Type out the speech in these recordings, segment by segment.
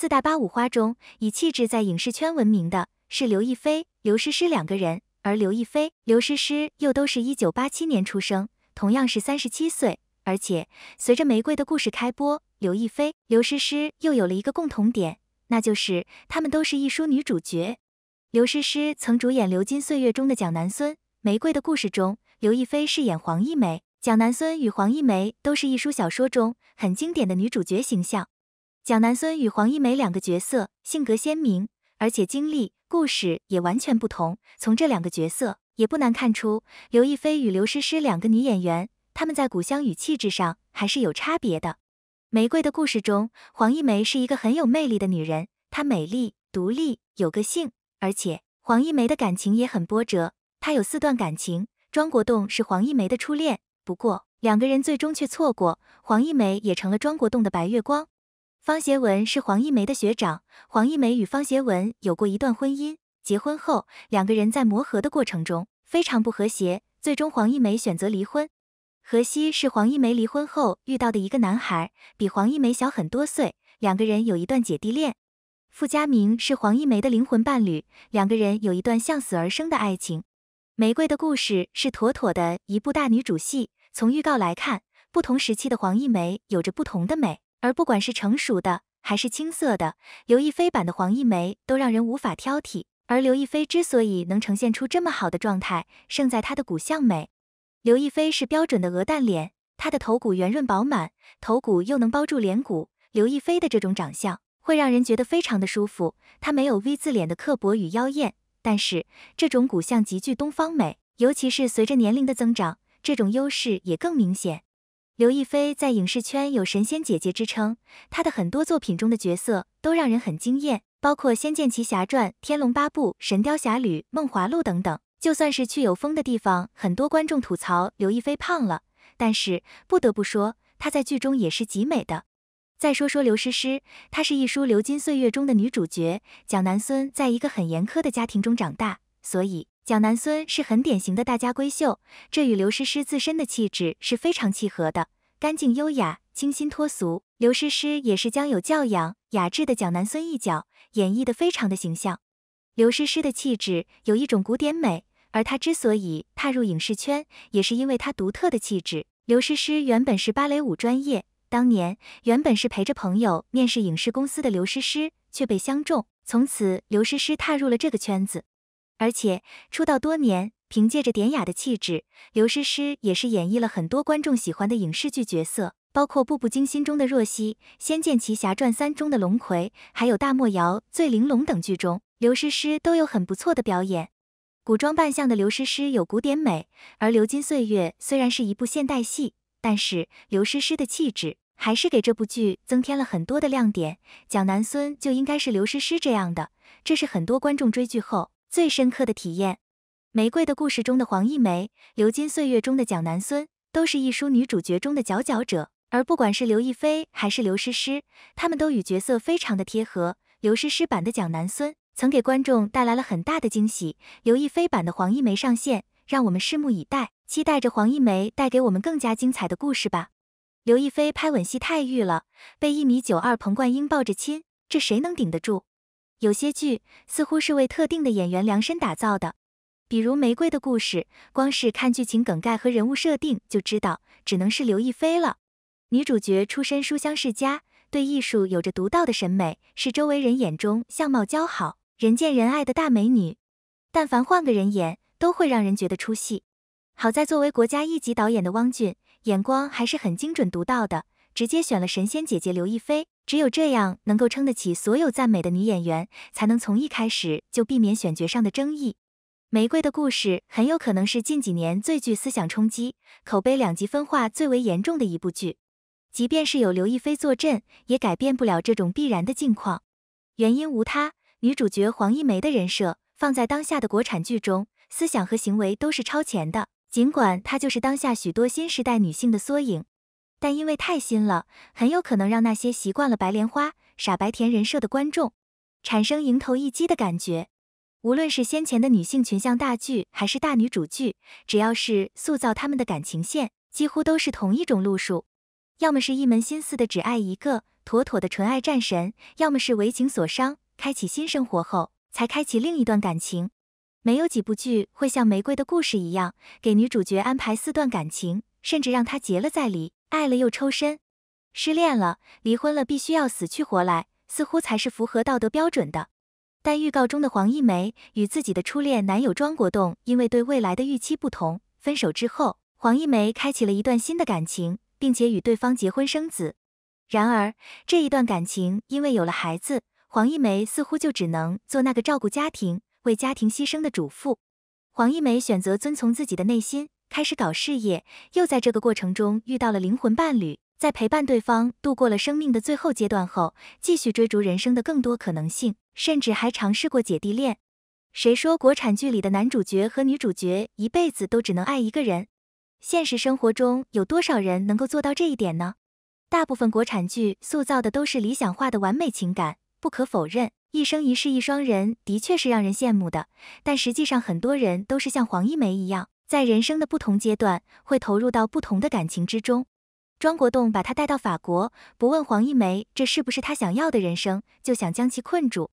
四大八五花中，以气质在影视圈闻名的是刘亦菲、刘诗诗两个人，而刘亦菲、刘诗诗又都是一九八七年出生，同样是三十七岁。而且，随着《玫瑰的故事》开播，刘亦菲、刘诗诗又有了一个共同点，那就是她们都是一书女主角。刘诗诗曾主演《流金岁月》中的蒋南孙，《玫瑰的故事》中刘亦菲饰演黄亦玫。蒋南孙与黄亦玫都是一书小说中很经典的女主角形象。蒋南孙与黄一梅两个角色性格鲜明，而且经历故事也完全不同。从这两个角色，也不难看出刘亦菲与刘诗诗两个女演员，她们在骨相与气质上还是有差别的。《玫瑰的故事》中，黄一梅是一个很有魅力的女人，她美丽、独立、有个性，而且黄一梅的感情也很波折。她有四段感情，庄国栋是黄一梅的初恋，不过两个人最终却错过，黄一梅也成了庄国栋的白月光。方协文是黄亦梅的学长，黄亦梅与方协文有过一段婚姻，结婚后两个人在磨合的过程中非常不和谐，最终黄亦梅选择离婚。何西是黄亦梅离婚后遇到的一个男孩，比黄亦梅小很多岁，两个人有一段姐弟恋。傅家明是黄亦梅的灵魂伴侣，两个人有一段向死而生的爱情。玫瑰的故事是妥妥的一部大女主戏，从预告来看，不同时期的黄亦梅有着不同的美。而不管是成熟的还是青涩的，刘亦菲版的黄亦玫都让人无法挑剔。而刘亦菲之所以能呈现出这么好的状态，胜在她的骨相美。刘亦菲是标准的鹅蛋脸，她的头骨圆润饱满，头骨又能包住脸骨。刘亦菲的这种长相会让人觉得非常的舒服，她没有 V 字脸的刻薄与妖艳，但是这种骨相极具东方美，尤其是随着年龄的增长，这种优势也更明显。刘亦菲在影视圈有“神仙姐姐”之称，她的很多作品中的角色都让人很惊艳，包括《仙剑奇侠传》《天龙八部》《神雕侠侣》《梦华录》等等。就算是去有风的地方，很多观众吐槽刘亦菲胖了，但是不得不说她在剧中也是极美的。再说说刘诗诗，她是一书流金岁月中的女主角蒋南孙，在一个很严苛的家庭中长大，所以。蒋南孙是很典型的大家闺秀，这与刘诗诗自身的气质是非常契合的，干净优雅，清新脱俗。刘诗诗也是将有教养、雅致的蒋南孙一角演绎的非常的形象。刘诗诗的气质有一种古典美，而她之所以踏入影视圈，也是因为她独特的气质。刘诗诗原本是芭蕾舞专业，当年原本是陪着朋友面试影视公司的刘诗诗却被相中，从此刘诗诗踏入了这个圈子。而且出道多年，凭借着典雅的气质，刘诗诗也是演绎了很多观众喜欢的影视剧角色，包括《步步惊心》中的若曦，《仙剑奇侠传三》中的龙葵，还有《大漠谣》《醉玲珑》等剧中，刘诗诗都有很不错的表演。古装扮相的刘诗诗有古典美，而《流金岁月》虽然是一部现代戏，但是刘诗诗的气质还是给这部剧增添了很多的亮点。蒋南孙就应该是刘诗诗这样的，这是很多观众追剧后。最深刻的体验，《玫瑰的故事》中的黄亦玫，《流金岁月》中的蒋南孙，都是一书女主角中的佼佼者。而不管是刘亦菲还是刘诗诗，他们都与角色非常的贴合。刘诗诗版的蒋南孙曾给观众带来了很大的惊喜，刘亦菲版的黄亦玫上线，让我们拭目以待，期待着黄亦玫带给我们更加精彩的故事吧。刘亦菲拍吻戏太欲了，被一米九二彭冠英抱着亲，这谁能顶得住？有些剧似乎是为特定的演员量身打造的，比如《玫瑰的故事》，光是看剧情梗概和人物设定就知道，只能是刘亦菲了。女主角出身书香世家，对艺术有着独到的审美，是周围人眼中相貌姣好、人见人爱的大美女。但凡换个人演，都会让人觉得出戏。好在作为国家一级导演的汪俊，眼光还是很精准独到的。直接选了神仙姐姐刘亦菲，只有这样能够撑得起所有赞美的女演员，才能从一开始就避免选角上的争议。《玫瑰的故事》很有可能是近几年最具思想冲击、口碑两极分化最为严重的一部剧。即便是有刘亦菲坐镇，也改变不了这种必然的境况。原因无他，女主角黄亦玫的人设放在当下的国产剧中，思想和行为都是超前的。尽管她就是当下许多新时代女性的缩影。但因为太新了，很有可能让那些习惯了白莲花、傻白甜人设的观众产生迎头一击的感觉。无论是先前的女性群像大剧，还是大女主剧，只要是塑造他们的感情线，几乎都是同一种路数：要么是一门心思的只爱一个，妥妥的纯爱战神；要么是为情所伤，开启新生活后才开启另一段感情。没有几部剧会像《玫瑰的故事》一样，给女主角安排四段感情，甚至让她结了再离。爱了又抽身，失恋了，离婚了，必须要死去活来，似乎才是符合道德标准的。但预告中的黄一梅与自己的初恋男友庄国栋因为对未来的预期不同，分手之后，黄一梅开启了一段新的感情，并且与对方结婚生子。然而这一段感情因为有了孩子，黄一梅似乎就只能做那个照顾家庭、为家庭牺牲的主妇。黄一梅选择遵从自己的内心。开始搞事业，又在这个过程中遇到了灵魂伴侣，在陪伴对方度过了生命的最后阶段后，继续追逐人生的更多可能性，甚至还尝试过姐弟恋。谁说国产剧里的男主角和女主角一辈子都只能爱一个人？现实生活中有多少人能够做到这一点呢？大部分国产剧塑造的都是理想化的完美情感。不可否认，一生一世一双人的确是让人羡慕的，但实际上很多人都是像黄一玫一样。在人生的不同阶段，会投入到不同的感情之中。庄国栋把他带到法国，不问黄一梅这是不是他想要的人生，就想将其困住。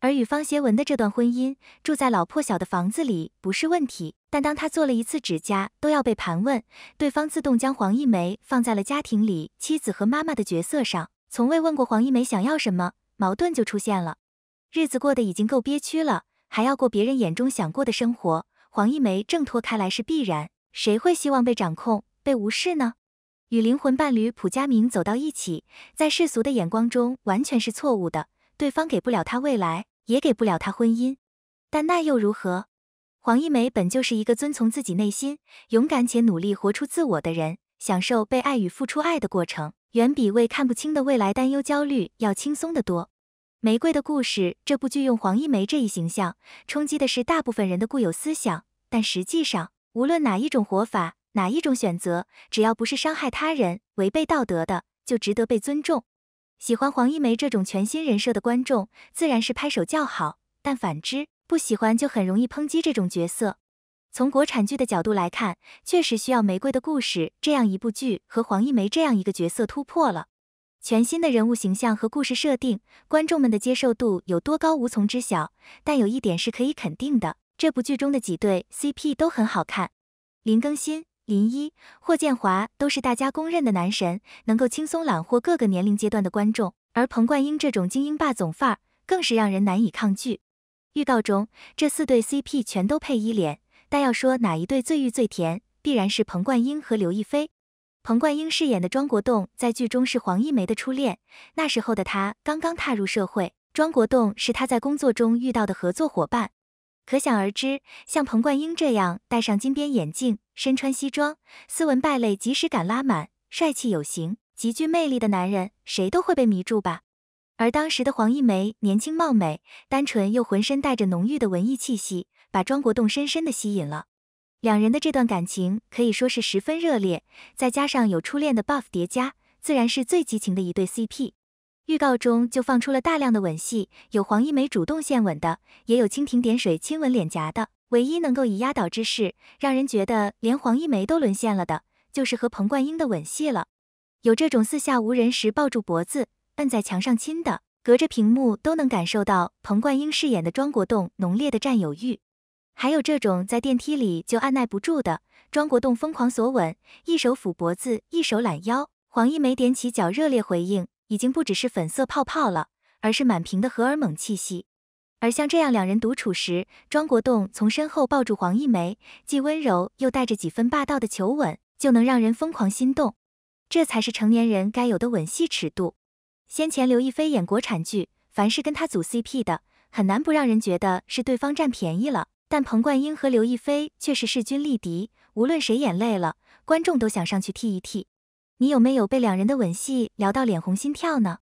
而与方协文的这段婚姻，住在老破小的房子里不是问题，但当他做了一次指甲都要被盘问，对方自动将黄一梅放在了家庭里妻子和妈妈的角色上，从未问过黄一梅想要什么，矛盾就出现了。日子过得已经够憋屈了，还要过别人眼中想过的生活。黄亦梅挣脱开来是必然，谁会希望被掌控、被无视呢？与灵魂伴侣蒲佳明走到一起，在世俗的眼光中完全是错误的。对方给不了他未来，也给不了他婚姻，但那又如何？黄亦梅本就是一个遵从自己内心、勇敢且努力活出自我的人，享受被爱与付出爱的过程，远比为看不清的未来担忧焦虑要轻松得多。《玫瑰的故事》这部剧用黄亦玫这一形象冲击的是大部分人的固有思想，但实际上，无论哪一种活法，哪一种选择，只要不是伤害他人、违背道德的，就值得被尊重。喜欢黄亦玫这种全新人设的观众自然是拍手叫好，但反之，不喜欢就很容易抨击这种角色。从国产剧的角度来看，确实需要《玫瑰的故事》这样一部剧和黄亦玫这样一个角色突破了。全新的人物形象和故事设定，观众们的接受度有多高无从知晓。但有一点是可以肯定的，这部剧中的几对 CP 都很好看。林更新、林一、霍建华都是大家公认的男神，能够轻松揽获各个年龄阶段的观众。而彭冠英这种精英霸总范儿更是让人难以抗拒。预告中这四对 CP 全都配一脸，但要说哪一对最欲最甜，必然是彭冠英和刘亦菲。彭冠英饰演的庄国栋在剧中是黄亦玫的初恋。那时候的他刚刚踏入社会，庄国栋是他在工作中遇到的合作伙伴。可想而知，像彭冠英这样戴上金边眼镜、身穿西装、斯文败类、即时感拉满、帅气有型、极具魅力的男人，谁都会被迷住吧？而当时的黄亦玫年轻貌美、单纯又浑身带着浓郁的文艺气息，把庄国栋深深地吸引了。两人的这段感情可以说是十分热烈，再加上有初恋的 buff 叠加，自然是最激情的一对 CP。预告中就放出了大量的吻戏，有黄一梅主动献吻的，也有蜻蜓点水亲吻脸颊的。唯一能够以压倒之势让人觉得连黄一梅都沦陷了的，就是和彭冠英的吻戏了。有这种四下无人时抱住脖子摁在墙上亲的，隔着屏幕都能感受到彭冠英饰演的庄国栋浓烈的占有欲。还有这种在电梯里就按耐不住的庄国栋疯狂索吻，一手抚脖子，一手揽腰，黄一梅踮起脚热烈回应，已经不只是粉色泡泡了，而是满屏的荷尔蒙气息。而像这样两人独处时，庄国栋从身后抱住黄一梅，既温柔又带着几分霸道的求吻，就能让人疯狂心动。这才是成年人该有的吻戏尺度。先前刘亦菲演国产剧，凡是跟她组 CP 的，很难不让人觉得是对方占便宜了。但彭冠英和刘亦菲却是势均力敌，无论谁演累了，观众都想上去替一替。你有没有被两人的吻戏聊到脸红心跳呢？